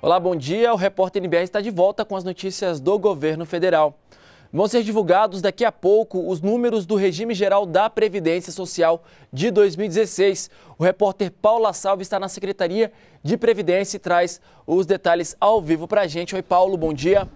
Olá, bom dia. O repórter NBR está de volta com as notícias do governo federal. Vão ser divulgados daqui a pouco os números do regime geral da Previdência Social de 2016. O repórter Paula Salve está na Secretaria de Previdência e traz os detalhes ao vivo para a gente. Oi, Paulo, bom dia.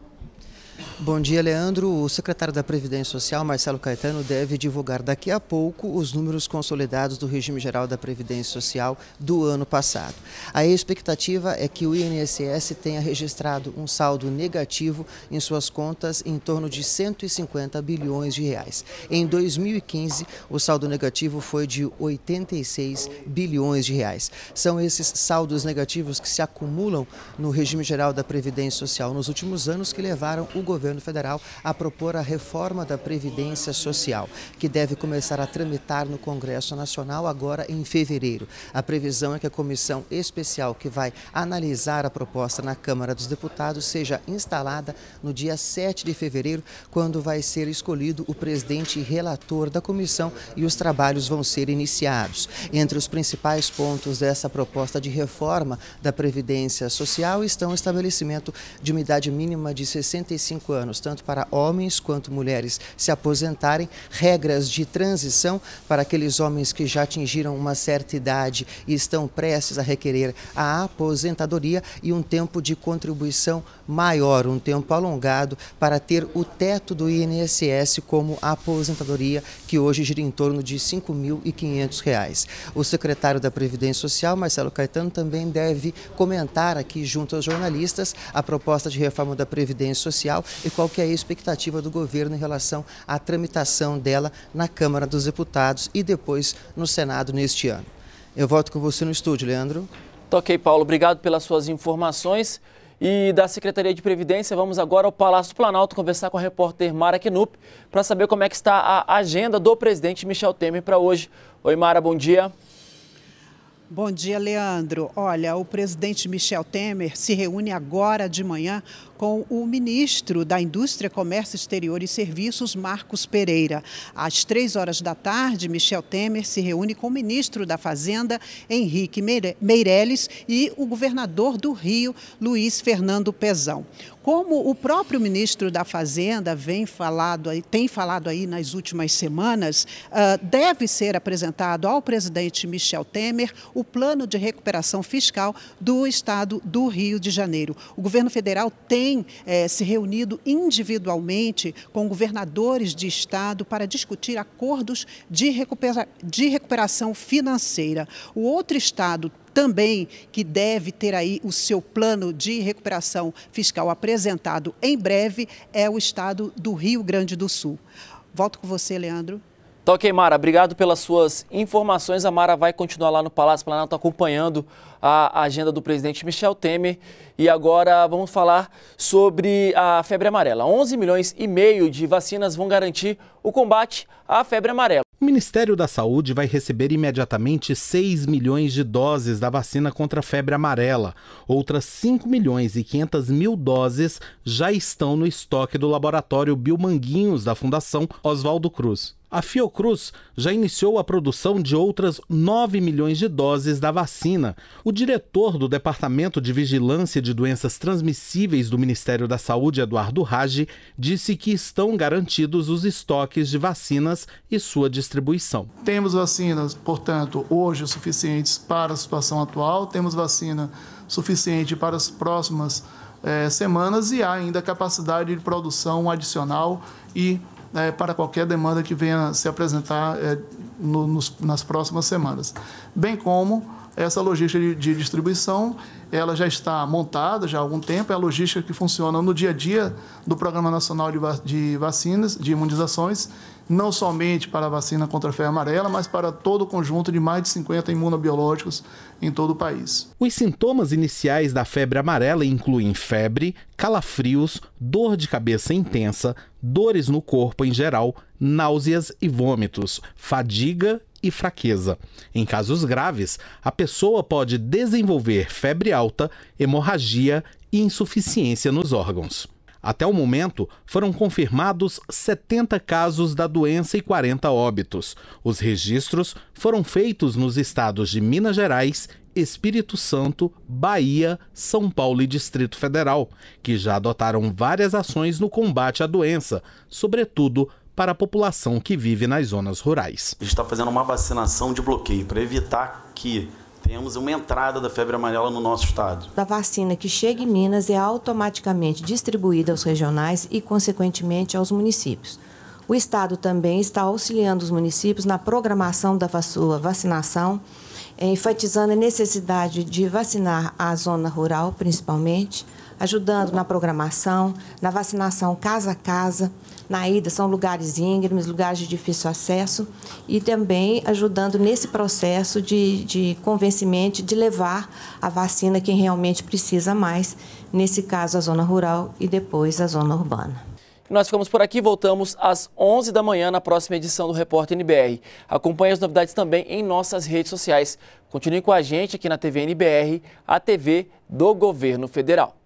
Bom dia, Leandro. O secretário da Previdência Social, Marcelo Caetano, deve divulgar daqui a pouco os números consolidados do regime geral da Previdência Social do ano passado. A expectativa é que o INSS tenha registrado um saldo negativo em suas contas em torno de 150 bilhões de reais. Em 2015, o saldo negativo foi de 86 bilhões de reais. São esses saldos negativos que se acumulam no regime geral da Previdência Social nos últimos anos que levaram o governo governo federal a propor a reforma da Previdência Social, que deve começar a tramitar no Congresso Nacional agora em fevereiro. A previsão é que a comissão especial que vai analisar a proposta na Câmara dos Deputados seja instalada no dia 7 de fevereiro, quando vai ser escolhido o presidente relator da comissão e os trabalhos vão ser iniciados. Entre os principais pontos dessa proposta de reforma da Previdência Social estão o estabelecimento de uma idade mínima de 65 anos, tanto para homens quanto mulheres se aposentarem, regras de transição para aqueles homens que já atingiram uma certa idade e estão prestes a requerer a aposentadoria e um tempo de contribuição maior, um tempo alongado, para ter o teto do INSS como aposentadoria, que hoje gira em torno de R$ 5.500. O secretário da Previdência Social, Marcelo Caetano, também deve comentar aqui junto aos jornalistas a proposta de reforma da Previdência Social e qual que é a expectativa do governo em relação à tramitação dela na Câmara dos Deputados e depois no Senado neste ano. Eu volto com você no estúdio, Leandro. Toquei, Paulo. Obrigado pelas suas informações. E da Secretaria de Previdência, vamos agora ao Palácio Planalto conversar com a repórter Mara Knup para saber como é que está a agenda do presidente Michel Temer para hoje. Oi, Mara, bom dia. Bom dia, Leandro. Olha, o presidente Michel Temer se reúne agora de manhã com o ministro da Indústria, Comércio Exterior e Serviços, Marcos Pereira. Às três horas da tarde, Michel Temer se reúne com o ministro da Fazenda, Henrique Meirelles, e o governador do Rio, Luiz Fernando Pezão. Como o próprio ministro da Fazenda vem falado, tem falado aí nas últimas semanas, ah, deve ser apresentado ao presidente Michel Temer o plano de recuperação fiscal do Estado do Rio de Janeiro. O governo federal tem tem é, se reunido individualmente com governadores de estado para discutir acordos de, recupera de recuperação financeira. O outro estado também que deve ter aí o seu plano de recuperação fiscal apresentado em breve é o estado do Rio Grande do Sul. Volto com você, Leandro. Tá ok, Mara. Obrigado pelas suas informações. A Mara vai continuar lá no Palácio Planalto acompanhando a agenda do presidente Michel Temer. E agora vamos falar sobre a febre amarela. 11 milhões e meio de vacinas vão garantir o combate à febre amarela. O Ministério da Saúde vai receber imediatamente 6 milhões de doses da vacina contra a febre amarela. Outras 5 milhões e 500 mil doses já estão no estoque do laboratório Biomanguinhos da Fundação Oswaldo Cruz a Fiocruz já iniciou a produção de outras 9 milhões de doses da vacina. O diretor do Departamento de Vigilância de Doenças Transmissíveis do Ministério da Saúde, Eduardo Rage, disse que estão garantidos os estoques de vacinas e sua distribuição. Temos vacinas, portanto, hoje suficientes para a situação atual, temos vacina suficiente para as próximas eh, semanas e há ainda capacidade de produção adicional e é, para qualquer demanda que venha se apresentar é, no, nos, nas próximas semanas. Bem como essa logística de, de, distribuição, ela já está montada já há algum tempo, é a logística que funciona no dia a dia do Programa Nacional de, de Vacinas, de Imunizações, não somente para a vacina contra a febre amarela, mas para todo o conjunto de mais de 50 imunobiológicos em todo o país. Os sintomas iniciais da febre amarela incluem febre, calafrios, dor de cabeça intensa, dores no corpo em geral, náuseas e vômitos, fadiga e fraqueza. Em casos graves, a pessoa pode desenvolver febre alta, hemorragia e insuficiência nos órgãos. Até o momento, foram confirmados 70 casos da doença e 40 óbitos. Os registros foram feitos nos estados de Minas Gerais, Espírito Santo, Bahia, São Paulo e Distrito Federal, que já adotaram várias ações no combate à doença, sobretudo para a população que vive nas zonas rurais. A gente está fazendo uma vacinação de bloqueio para evitar que temos uma entrada da febre amarela no nosso estado. A vacina que chega em Minas é automaticamente distribuída aos regionais e, consequentemente, aos municípios. O Estado também está auxiliando os municípios na programação da sua vacinação, eh, enfatizando a necessidade de vacinar a zona rural, principalmente, ajudando na programação, na vacinação casa a casa, na ida, são lugares íngremes, lugares de difícil acesso, e também ajudando nesse processo de, de convencimento, de levar a vacina quem realmente precisa mais, nesse caso a zona rural e depois a zona urbana. Nós ficamos por aqui, voltamos às 11 da manhã na próxima edição do Repórter NBR. Acompanhe as novidades também em nossas redes sociais. Continue com a gente aqui na TV NBR, a TV do Governo Federal.